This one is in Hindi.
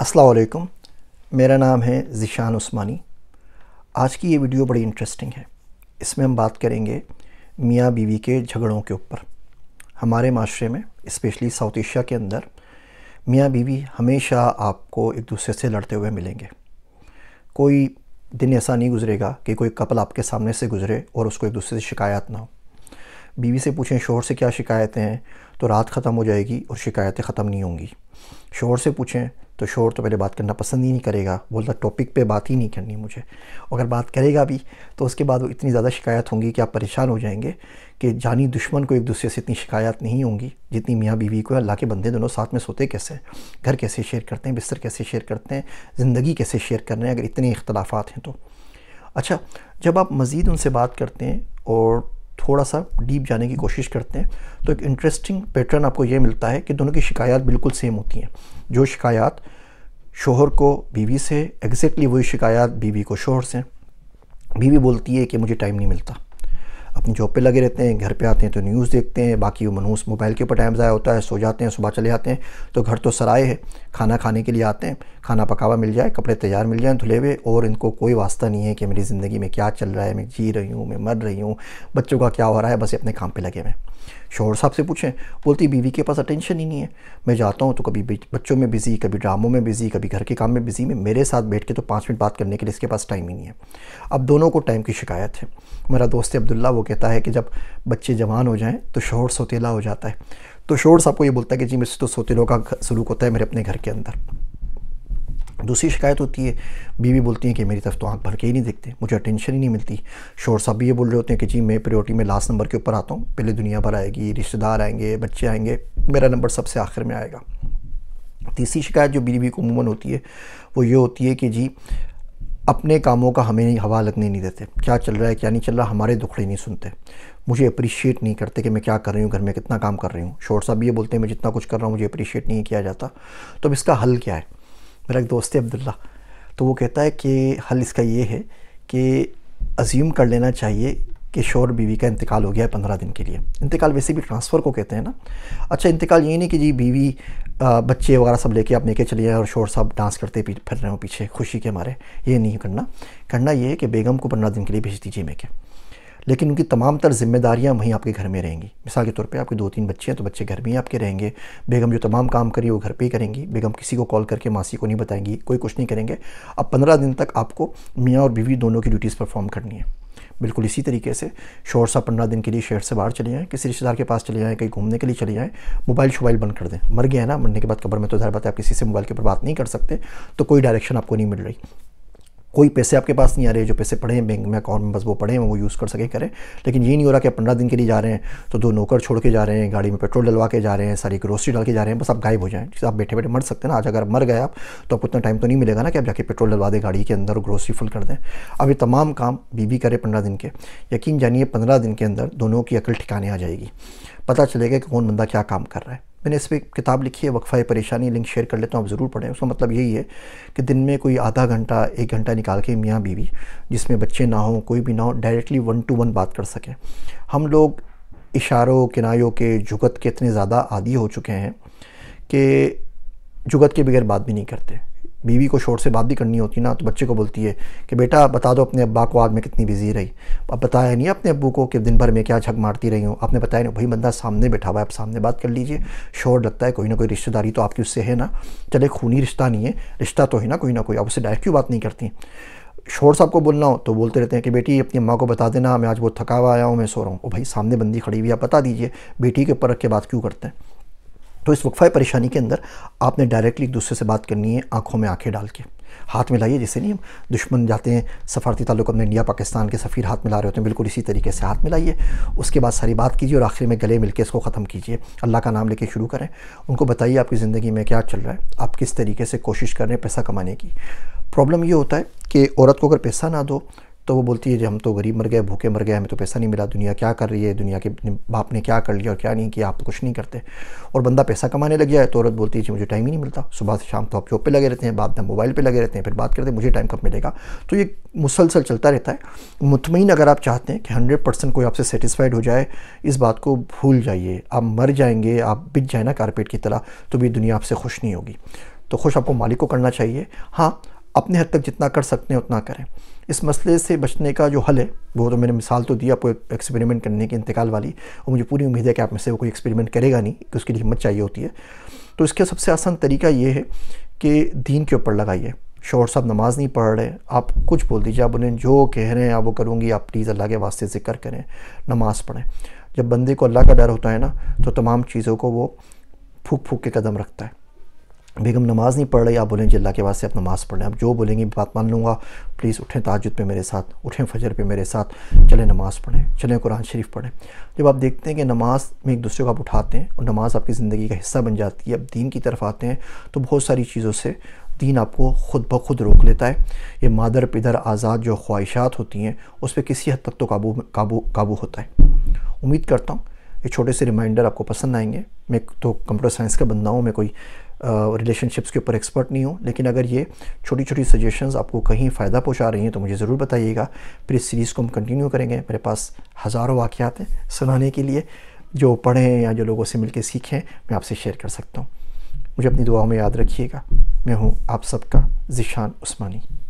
असलकुम मेरा नाम है ज़िशान उस्मानी आज की ये वीडियो बड़ी इंटरेस्टिंग है इसमें हम बात करेंगे मियाँ बीवी के झगड़ों के ऊपर हमारे माशरे में इस्पेशली साउथ एशिया के अंदर मियाँ बीवी हमेशा आपको एक दूसरे से लड़ते हुए मिलेंगे कोई दिन ऐसा नहीं गुजरेगा कि कोई कपल आपके सामने से गुजरे और उसको एक दूसरे से शिकायत ना हो बीवी से पूछें शोर से क्या शिकायतें हैं तो रात ख़त्म हो जाएगी और शिकायतें ख़त्म नहीं होंगी शोर से पूछें तो शोर तो पहले बात करना पसंद ही नहीं करेगा बोलता टॉपिक पे बात ही नहीं करनी मुझे अगर बात करेगा भी तो उसके बाद वो इतनी ज़्यादा शिकायत होंगी कि आप परेशान हो जाएंगे कि जानी दुश्मन को एक दूसरे से इतनी शिकायत नहीं होंगी जितनी मियाँ बीवी को अल्लाह के बंदे दोनों साथ में सोते कैसे घर कैसे शेयर करते हैं बिस्तर कैसे शेयर करते हैं ज़िंदगी कैसे शेयर कर रहे हैं अगर इतने इख्तलाफ हैं तो अच्छा जब आप मज़ीद उनसे बात करते हैं और थोड़ा सा डीप जाने की कोशिश करते हैं तो एक इंटरेस्टिंग पैटर्न आपको ये मिलता है कि दोनों की शिकायत बिल्कुल सेम होती हैं जो शिकायत शोहर को बीवी से एग्जैक्टली वही शिकायत बीवी को शोहर से बीवी बोलती है कि मुझे टाइम नहीं मिलता अपनी जॉब पे लगे रहते हैं घर पे आते हैं तो न्यूज़ देखते हैं बाकी वो मनूस मोबाइल के ऊपर टाइम ज़ाया होता है सो जाते हैं सुबह चले आते हैं तो घर तो सराय है खाना खाने के लिए आते हैं खाना पकावा मिल जाए कपड़े तैयार मिल जाए धुले हुए और इनको कोई वास्ता नहीं है कि मेरी ज़िंदगी में क्या चल रहा है मैं जी रही हूँ मैं मर रही हूँ बच्चों का क्या हो रहा है बस अपने काम पर लगे हुए शोहर साहब से पूछें बोलती बीवी के पास अटेंशन ही नहीं है मैं जाता हूँ तो कभी बच्चों में बिज़ी कभी ड्रामों में बिज़ी कभी घर के काम में बिज़ी में मेरे साथ बैठ के तो पाँच मिनट बात करने के लिए इसके पास टाइम ही नहीं है अब दोनों को टाइम की शिकायत है मेरा दोस्त अब्दुल्ला वो कहता है कि जब बच्चे जवान हो जाएं तो शोर सोतीला हो जाता है तो शोर आपको ये बोलता है कि जी मेरे से तो सोतेलों का सलूक होता है मेरे अपने घर के अंदर दूसरी शिकायत होती है बीवी बोलती है कि मेरी तरफ तो आंख भर के ही नहीं देखते मुझे अटेंशन ही नहीं मिलती शोर साहब भी ये बोल रहे होते हैं कि जी मैं प्रियोरिटी में लास्ट नंबर के ऊपर आता हूँ पहले दुनिया भर आएगी रिश्तेदार आएंगे बच्चे आएंगे मेरा नंबर सबसे आखिर में आएगा तीसरी शिकायत जो बीवी को अमूमन होती है वो ये होती है कि जी अपने कामों का हमें हवा लगने नहीं देते क्या चल रहा है क्या नहीं चल रहा हमारे दुखड़े नहीं सुनते मुझे अप्रिशिएट नहीं करते कि मैं क्या कर रही हूँ घर में कितना काम कर रही हूँ शोर साहब ये बोलते हैं मैं जितना कुछ कर रहा हूँ मुझे अप्रिशिएट नहीं किया जाता तो अब इसका हल क्या है मेरा एक दोस्त है अब्दुल्ला तो वो कहता है कि हल इसका ये है कि अज्यूम कर लेना चाहिए किशोर बीवी का इंतकाल हो गया है पंद्रह दिन के लिए इंतकाल वैसे भी ट्रांसफ़र को कहते हैं ना अच्छा इंतकाल ये नहीं कि जी बीवी बच्चे वगैरह सब लेके आप लेके जाए और शोर साहब डांस करते फिर रहे हो पीछे खुशी के मारे ये नहीं करना करना ये है कि बेगम को पंद्रह दिन के लिए भेज दीजिए मैं लेकिन उनकी तमाम तर जिम्मेदारियाँ वहीं आपके घर में रहेंगी मिसाल के तौर पे आपके दो तीन बच्चे हैं तो बच्चे घर में ही आपके रहेंगे बेगम जो तमाम काम करी वो घर पे ही करेंगी बेगम किसी को कॉल करके मासी को नहीं बताएंगी कोई कुछ नहीं करेंगे अब पंद्रह दिन तक आपको मियाँ और बीवी दोनों की ड्यूटीज़ परफॉर्म करनी है बिल्कुल इसी तरीके से शोर सा पंद्रह दिन के लिए शहर से बाहर चले जाएँ किसी रिश्तेदार के पास चले जाएँ कहीं घूमने के लिए चले जाएँ मोबाइल शोबाइल बंद कर दें मर गया है ना मरने के बाद कबर में तो ज़ाहिर बात है आप किसी से मोबाइल के ऊपर बात नहीं कर सकते तो कोई डायरेक्शन आपको नहीं मिल रही कोई पैसे आपके पास नहीं आ रहे जो पैसे पड़े हैं बैंक में अकाउंट में बस वो पड़े हैं वो यूज़ कर सके करें लेकिन ये नहीं हो रहा कि आप पंद्रह दिन के लिए जा रहे हैं तो दो नौकर छोड़ के जा रहे हैं गाड़ी में पेट्रोल डलवा के जा रहे हैं सारी ग्रोसरी डाल के जा रहे हैं बस आप गायब हो जाएँ जिससे आप बैठे बैठे मर सकते हैं ना आज अगर मर गए आप तो आपको उतना टाइम तो नहीं मिलेगा ना कि आप जाके पेट्रोल डलवा दें गाड़ी के अंदर और ग्रोसरी फुल कर दें अब ये तमाम काम बीबी करे पंद्रह दिन के यकीन जानिए पंद्रह दिन के अंदर दोनों की अकल ठिकाने आ जाएगी पता चलेगा कि कौन बंदा क्या काम कर रहा है मैंने इस पर किताब लिखी है वक्फ़ा परेशानी लिंक शेयर कर लेता हूँ आप ज़रूर पढ़ें उसका मतलब यही है कि दिन में कोई आधा घंटा एक घंटा निकाल के मियाँ बीवी जिसमें बच्चे ना हों कोई भी ना हो डायरेक्टली वन टू वन बात कर सकें हम लोग इशारों किनायों के जुगत के इतने ज़्यादा आदि हो चुके हैं कि जुगत के बगैर बात भी नहीं करते बीवी को शोर से बात भी करनी होती ना तो बच्चे को बोलती है कि बेटा बता दो अपने अब्बा को आज मैं कितनी बिजी रही अब बताया नहीं अपने अब्बू को कि दिन भर मैं क्या झक मारती रही हूँ आपने बताया नहीं भाई बंदा सामने बैठा हुआ है आप सामने बात कर लीजिए शोर लगता है कोई ना कोई रिश्तेदारी तो आपकी उससे है ना चले खूनी रिश्ता नहीं है रिश्ता तो है ना कोई ना कोई आप उससे डायरेक्ट क्यों बात नहीं करती शोर साहब को बोलना हो तो बोलते रहते हैं कि बेटी अपनी अम्मा को बता देना मैं आज बहुत थका हुआ आया हूँ मैं सो रहा हूँ भाई सामने बंदी खड़ी हुई आप बता दीजिए बेटी के ऊपर रख के बात क्यों करते हैं तो इस वक्फा परेशानी के अंदर आपने डायरेक्टली एक दूसरे से बात करनी है आंखों में आंखें डाल के हाथ मिलाइए जैसे नहीं हम दुश्मन जाते हैं सफारती ताल्लुक अपने इंडिया पाकिस्तान के सफ़ीर हाथ मिला रहे होते हैं बिल्कुल इसी तरीके से हाथ मिलाइए उसके बाद सारी बात कीजिए और आखिर में गले मिलके इसको ख़त्म कीजिए अल्लाह का नाम लेके शुरू करें उनको बताइए आपकी ज़िंदगी में क्या चल रहा है आप किस तरीके से कोशिश कर रहे हैं पैसा कमाने की प्रॉब्लम ये होता है कि औरत को अगर पैसा ना दो तो वो बोलती है जो हम तो गरीब मर गए भूखे मर गए हमें तो पैसा नहीं मिला दुनिया क्या कर रही है दुनिया के बाप ने क्या कर लिया और क्या नहीं किया आप तो कुछ नहीं करते और बंदा पैसा कमाने लग जाए तो औरत बोलती है जी मुझे टाइम ही नहीं मिलता सुबह से शाम तो आप जॉब पर लगे रहते हैं बाद में मोबाइल पर लगे रहते हैं फिर बात करते हैं मुझे टाइम कब मिलेगा तो ये मुसलसल चलता रहता है मुतमिन अगर आप चाहते हैं कि हंड्रेड परसेंट कोई आपसे सेटिस्फाइड हो जाए इस बात को भूल जाइए आप मर जाएंगे आप बिक जाए ना कारपेट की तरह तो भी दुनिया आपसे खुश नहीं होगी तो खुश आपको मालिक को करना चाहिए हाँ अपने हद तक जितना कर सकते हैं उतना करें इस मसले से बचने का जो हल है वो तो मैंने मिसाल तो दी आपको एक्सपेरिमेंट करने की इंतकाल वाली और मुझे पूरी उम्मीद है कि आप में से वो कोई एक्सपेरिमेंट करेगा नहीं कि उसके लिए हिम्मत चाहिए होती है तो इसका सबसे आसान तरीका ये है कि दीन के ऊपर लगाइए शोर साहब नमाज़ नहीं पढ़ रहे आप कुछ बोल दीजिए आप उन्हें जो कह रहे हैं आप वो करूँगी आप प्लीज़ अल्लाह के वास्ते ज़िक्र करें नमाज़ पढ़ें जब बंदे को अल्लाह का डर होता है ना तो तमाम चीज़ों को वो फूक फूक के कदम रखता है बेगम नमाज़ नहीं पढ़ रही आप बोलें जिला के वास्ते आप नमाज़ पढ़ लें आप जो बोलेंगे बात मान लूँगा प्लीज़ उठें ताजुद पे मेरे साथ उठें फजर पे मेरे साथ चलें नमाज़ पढ़ें चलें कुरान शरीफ पढ़ें जब आप देखते हैं कि नमाज में एक दूसरे को आप उठाते हैं और नमाज आपकी ज़िंदगी का हिस्सा बन जाती है अब दीन की तरफ आते हैं तो बहुत सारी चीज़ों से दीन आपको ख़ुद ब खुद रोक लेता है ये मादर पिदर आज़ाद जो ख्वाहिशात होती हैं उस पर किसी हद तक तो काबू काबू काबू होता है उम्मीद करता हूँ ये छोटे से रिमाइंडर आपको पसंद आएंगे मैं तो कंप्यूटर साइंस का बंदा हूँ मैं कोई रिलेशनशिप्स के ऊपर एक्सपर्ट नहीं हूँ लेकिन अगर ये छोटी छोटी सजेशंस आपको कहीं फ़ायदा पहुँचा रही हैं तो मुझे ज़रूर बताइएगा फिर इस सीरीज़ को हम कंटिन्यू करेंगे मेरे पास हज़ारों वाक़ात हैं सुनाने के लिए जो पढ़ें या जो लोगों से मिलकर सीखें मैं आपसे शेयर कर सकता हूँ मुझे अपनी दुआओं में याद रखिएगा मैं हूँ आप सबका जिशान उस्मानी